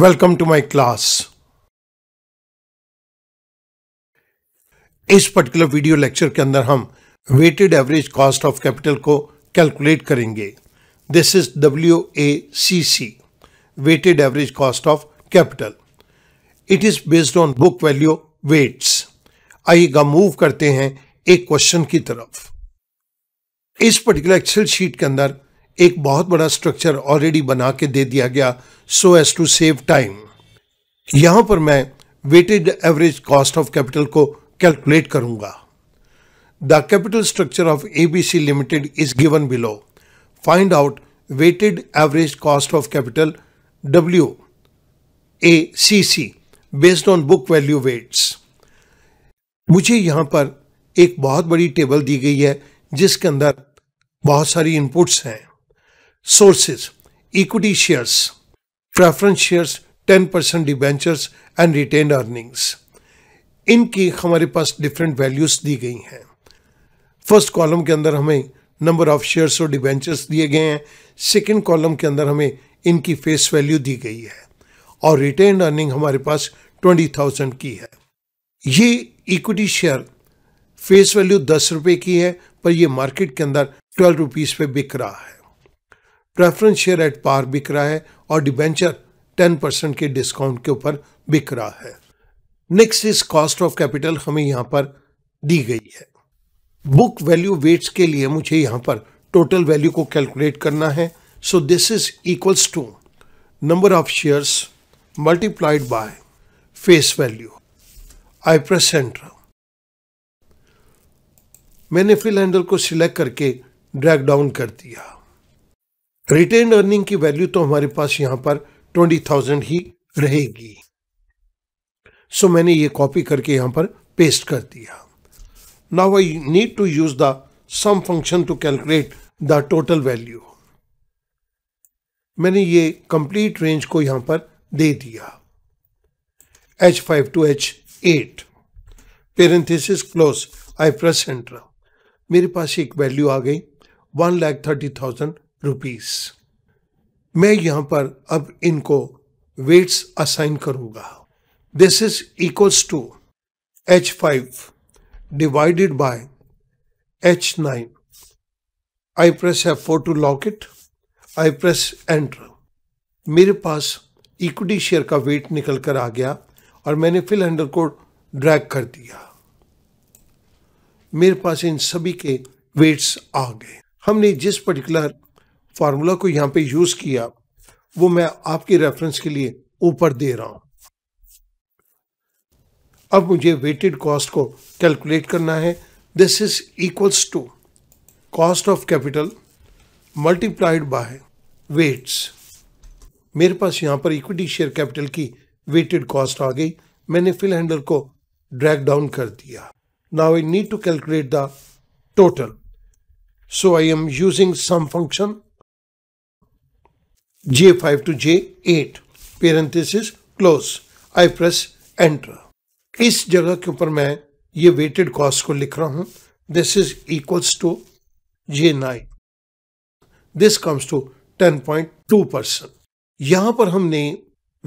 welcome to my class इस particular video lecture के अंदर हम weighted average cost of capital को कैलकुलेट करेंगे this is W A C C weighted average cost of capital it is based on book value weights आइएगा move करते हैं एक क्वेश्चन की तरफ इस पर्टिकुलर एक्सेल शीट के अंदर एक बहुत बड़ा स्ट्रक्चर ऑलरेडी बना के दे दिया गया so as to save time यहां पर मैं weighted average cost of capital को कैलकुलेट करूंगा the capital structure of A B C limited is given below find out weighted average cost of capital W A C C based on book value weights मुझे यहां पर एक बहुत बड़ी table दी गई है जिसके अंदर बहुत सारी इनपुट्स हैं Sources Equity shares, preference shares, 10% debentures and retained earnings इनकी हमारे पास डिफरेंट वैल्यूज दी गई हैं फर्स्ट कॉलम के अंदर हमें नंबर ऑफ शेयर्स और डिबेंचर्स दिए गए हैं सेकेंड कॉलम के अंदर हमें इनकी फेस वैल्यू दी गई है और रिटेन अर्निंग हमारे पास ट्वेंटी थाउजेंड की है ये इक्विटी शेयर फेस वैल्यू दस रुपये की है पर यह मार्केट के अंदर ट्वेल्व रुपीज़ पे बिक रहा है प्रेफरेंस शेयर एट पार बिक रहा है और डिबेंचर 10 परसेंट के डिस्काउंट के ऊपर बिक रहा है next is cost of capital हमें यहां पर दी गई है बुक वैल्यू वेट्स के लिए मुझे यहां पर टोटल वैल्यू को कैलकुलेट करना है so this is equals to number of shares multiplied by face value I present मैंने फिल हैंडल को सिलेक्ट करके ड्रैग डाउन कर दिया रिटेन अर्निंग की वैल्यू तो हमारे पास यहां पर ट्वेंटी थाउजेंड ही रहेगी सो so, मैंने ये कॉपी करके यहां पर पेस्ट कर दिया now I need to use the sum function to calculate the total value मैंने ये कंप्लीट रेंज को यहां पर दे दिया H five to H eight parenthesis close I press enter मेरे पास एक वैल्यू आ गई one lakh thirty thousand rupees मैं यहां पर अब इनको वेट्स असाइन करूंगा this is equals to H five divided by H nine I press F four to lock it I press enter मेरे पास इक्विटी शेयर का वेट निकल कर आ गया और मैंने फिल हैंडल को ड्रैग कर दिया मेरे पास इन सभी के वेट्स आ गए हमने जिस पर्टिकुलर फार्मूला को यहाँ पे यूज़ किया वो मैं आपकी रेफरेंस के लिए ऊपर दे रहा हूं अब मुझे वेटेड कॉस्ट को कैलकुलेट करना है this is equals to cost of capital multiplied by weights मेरे पास यहां पर इक्विटी शेयर कैपिटल की वेटेड कॉस्ट आ गई मैंने फिल हैंडल को ड्रैग डाउन कर दिया now I need to calculate the total so I am using sum function J5 to J8 parenthesis close I press enter इस जगह के ऊपर मैं ये वेटेड कॉस्ट को लिख रहा हूं this is equals to J nine this comes to ten point two percent यहां पर हमने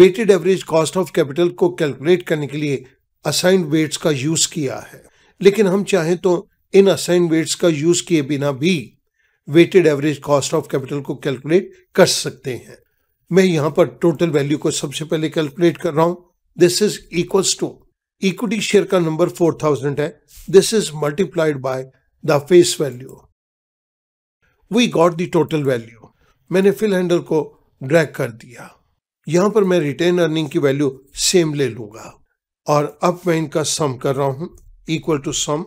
weighted average cost of capital को कैलकुलेट करने के लिए असाइंड वेट्स का यूज किया है लेकिन हम चाहें तो इन असाइंड वेट्स का यूज किए बिना भी weighted average cost of capital को कैलकुलेट कर सकते हैं मैं यहां पर टोटल वैल्यू को सबसे पहले कैलकुलेट कर रहा हूं this is equals to equity share का नंबर फोर थाउजेंड है this is multiplied by the face value we got the total value मैंने फिल हैंडल को ड्रैग कर दिया यहां पर मैं रिटेन अर्निंग की वैल्यू सेम ले लूंगा और अब मैं इनका सम कर रहा हूं equal to sum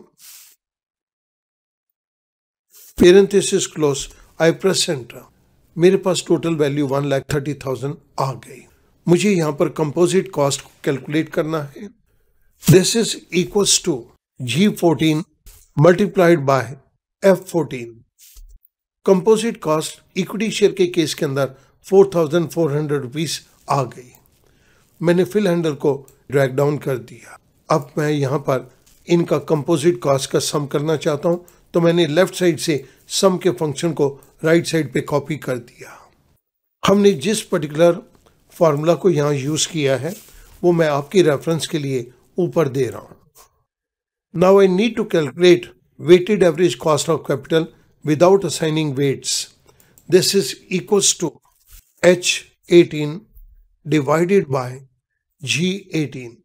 parenthesis close I press enter मेरे पास total value one lakh thirty thousand आ गई मुझे यहां पर कंपोजिट कॉस्ट को कैलकुलेट करना है this is equals to G fourteen multiplied by F fourteen composite cost equity share के केस के अंदर four thousand four hundred rupees आ गई मैंने फिल हैंडल को ड्रैग डाउन कर दिया अब मैं यहां पर इनका कंपोजिट कॉस्ट का सम करना चाहता हूं तो मैंने लेफ्ट साइड से सम के फंक्शन को राइट right साइड पे कॉपी कर दिया हमने जिस पर्टिकुलर फार्मूला को यहाँ यूज़ किया है वो मैं आपकी रेफरेंस के लिए ऊपर दे रहा हूँ now I need to calculate weighted average cost of capital without assigning weights this is equals to H eighteen divided by G eighteen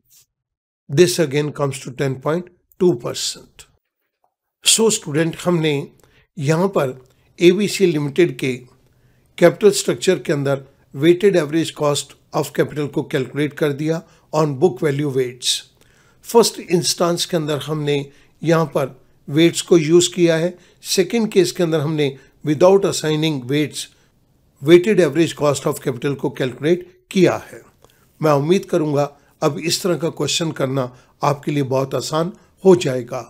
this again comes to ten point two percent so student हमने यहाँ पर ABC limited के capital structure के अंदर weighted average cost of capital को calculate कर दिया on book value weights first instance के अंदर हमने यहाँ पर वेट्स को यूज़ किया है सेकेंड केस के अंदर हमने without assigning weights weighted average cost of capital को कैलकुलेट किया है मैं उम्मीद करूँगा अब इस तरह का क्वेश्चन करना आपके लिए बहुत आसान हो जाएगा